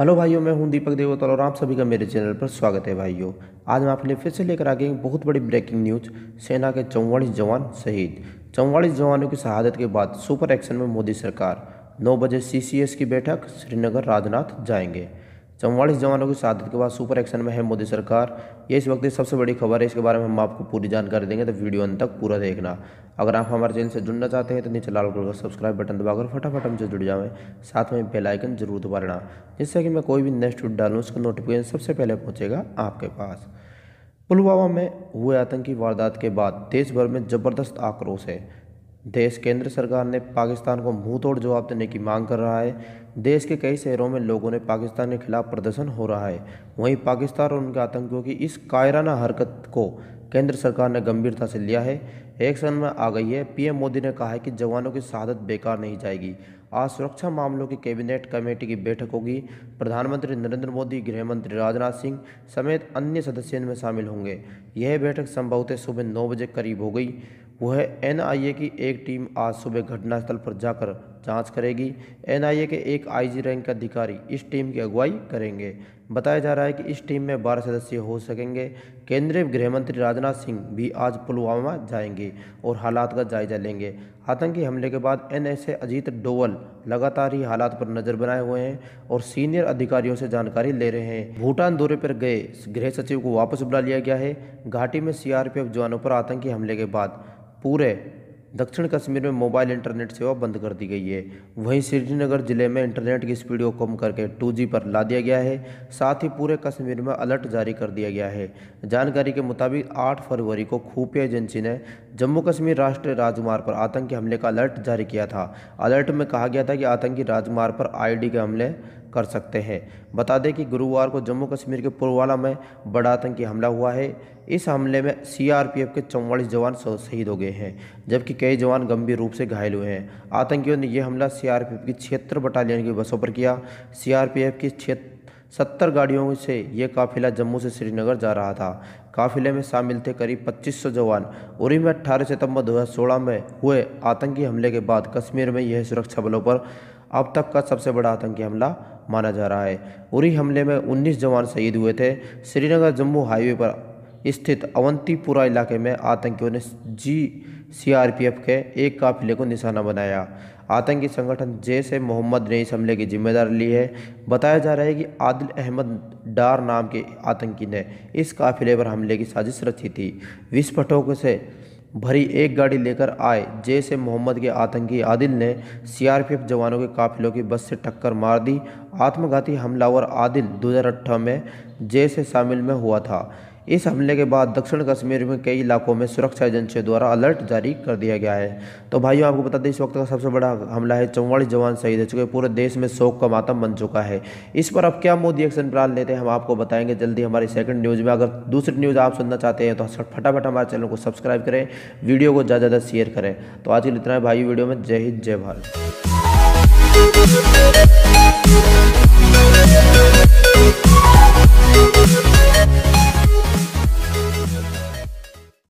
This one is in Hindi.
हेलो भाइयों मैं हूं दीपक देवोतल और आप सभी का मेरे चैनल पर स्वागत है भाइयों आज मैं आपके लिए फिर से लेकर आ गई बहुत बड़ी ब्रेकिंग न्यूज सेना के चौवालीस जवान शहीद चौवालीस जवानों की शहादत के बाद सुपर एक्शन में मोदी सरकार नौ बजे सीसीएस की बैठक श्रीनगर राजनाथ जाएंगे चौवालीस जवानों की शहादत के बाद सुपर एक्शन में है मोदी सरकार ये इस वक्त की सबसे बड़ी खबर है इसके बारे में हम आपको पूरी जानकारी देंगे तो वीडियो अंत तक पूरा देखना अगर आप हमारे चैनल से जुड़ना चाहते हैं तो नीचे लाल कलर का सब्सक्राइब बटन दबाकर फटाफट हमसे जुड़ जाएं साथ में बेल आइकन जरूर दबा जिससे कि मैं कोई भी नेक्स्ट वीडियो डालूँ उसका नोटिफिकेशन सबसे पहले पहुँचेगा आपके पास पुलवामा में हुए आतंकी वारदात के बाद देश भर में ज़बरदस्त आक्रोश है देश केंद्र सरकार ने पाकिस्तान को मुंह तोड़ जवाब देने की मांग कर रहा है देश के कई शहरों में लोगों ने पाकिस्तान के खिलाफ प्रदर्शन हो रहा है वहीं पाकिस्तान और उनके आतंकियों की इस कायराना हरकत को केंद्र सरकार ने गंभीरता से लिया है एक एक्शन में आ गई है पीएम मोदी ने कहा है कि जवानों की शहादत बेकार नहीं जाएगी आज सुरक्षा मामलों की कैबिनेट कमेटी की बैठक होगी प्रधानमंत्री नरेंद्र मोदी गृह मंत्री राजनाथ सिंह समेत अन्य सदस्य में शामिल होंगे यह बैठक संभवतः सुबह नौ बजे करीब हो गई वह एनआईए की एक टीम आज सुबह घटनास्थल पर जाकर जांच करेगी एनआईए के एक आईजी रैंक के अधिकारी इस टीम की अगुवाई करेंगे बताया जा रहा है कि इस टीम में बारह सदस्य हो सकेंगे केंद्रीय गृह मंत्री राजनाथ सिंह भी आज पुलवामा जाएंगे और हालात का जायजा लेंगे आतंकी हमले के बाद एनएसए अजीत डोवल लगातार ही हालात पर नजर बनाए हुए हैं और सीनियर अधिकारियों से जानकारी ले रहे हैं भूटान दौरे पर गए गृह सचिव को वापस बुला लिया गया है घाटी में सीआरपीएफ जवानों पर आतंकी हमले के बाद पूरे दक्षिण कश्मीर में मोबाइल इंटरनेट सेवा बंद कर दी गई है वहीं श्रीनगर जिले में इंटरनेट की स्पीड को कम करके 2G पर ला दिया गया है साथ ही पूरे कश्मीर में अलर्ट जारी कर दिया गया है जानकारी के मुताबिक 8 फरवरी को खुफिया एजेंसी ने जम्मू कश्मीर राष्ट्रीय राजमार्ग पर आतंकी हमले का अलर्ट जारी किया था अलर्ट में कहा गया था कि आतंकी राजमार्ग पर आई के हमले कर सकते हैं बता दें कि गुरुवार को जम्मू कश्मीर के पुलवाला में बड़ा आतंकी हमला हुआ है इस हमले में सीआरपीएफ के चौवालीस जवान शहीद हो गए हैं जबकि कई जवान गंभीर रूप से घायल हुए हैं आतंकियों ने यह हमला सीआरपीएफ की क्षेत्र बटालियन की बसों पर किया सीआरपीएफ की क्षेत्र सत्तर गाड़ियों से ये काफिला जम्मू से श्रीनगर जा रहा था काफिले में शामिल थे करीब 2500 जवान उरी में 18 सितंबर 2016 में हुए आतंकी हमले के बाद कश्मीर में यह सुरक्षा बलों पर अब तक का सबसे बड़ा आतंकी हमला माना जा रहा है उरी हमले में 19 जवान शहीद हुए थे श्रीनगर जम्मू हाईवे पर स्थित अवंतीपुरा इलाके में आतंकियों ने जी सी के एक काफिले को निशाना बनाया आतंकी संगठन जैश ए मोहम्मद ने इस हमले की जिम्मेदारी ली है बताया जा रहा है कि आदिल अहमद डार नाम के आतंकी ने इस काफिले पर हमले की साजिश रची थी विस्फोटों से भरी एक गाड़ी लेकर आए जैसे मोहम्मद के आतंकी आदिल ने सीआरपीएफ जवानों के काफिलों की बस से टक्कर मार दी आत्मघाती हमलावर आदिल दो में जैसे शामिल में हुआ था इस हमले के बाद दक्षिण कश्मीर में कई इलाकों में सुरक्षा एजेंसियों द्वारा अलर्ट जारी कर दिया गया है तो भाइयों आपको बता दें इस वक्त का सबसे बड़ा हमला है चौवालीस जवान शहीद हो चुके हैं पूरे देश में शोक का मातम बन चुका है इस पर अब क्या मोदी एक्शन प्लान लेते हैं हम आपको बताएंगे जल्दी हमारी सेकंड न्यूज़ में अगर दूसरी न्यूज़ आप सुनना चाहते हैं तो फटाफट हमारे चैनल को सब्सक्राइब करें वीडियो को ज़्यादा ज़्यादा शेयर करें तो आज के लिए इतना भाई वीडियो में जय हिंद जय भारत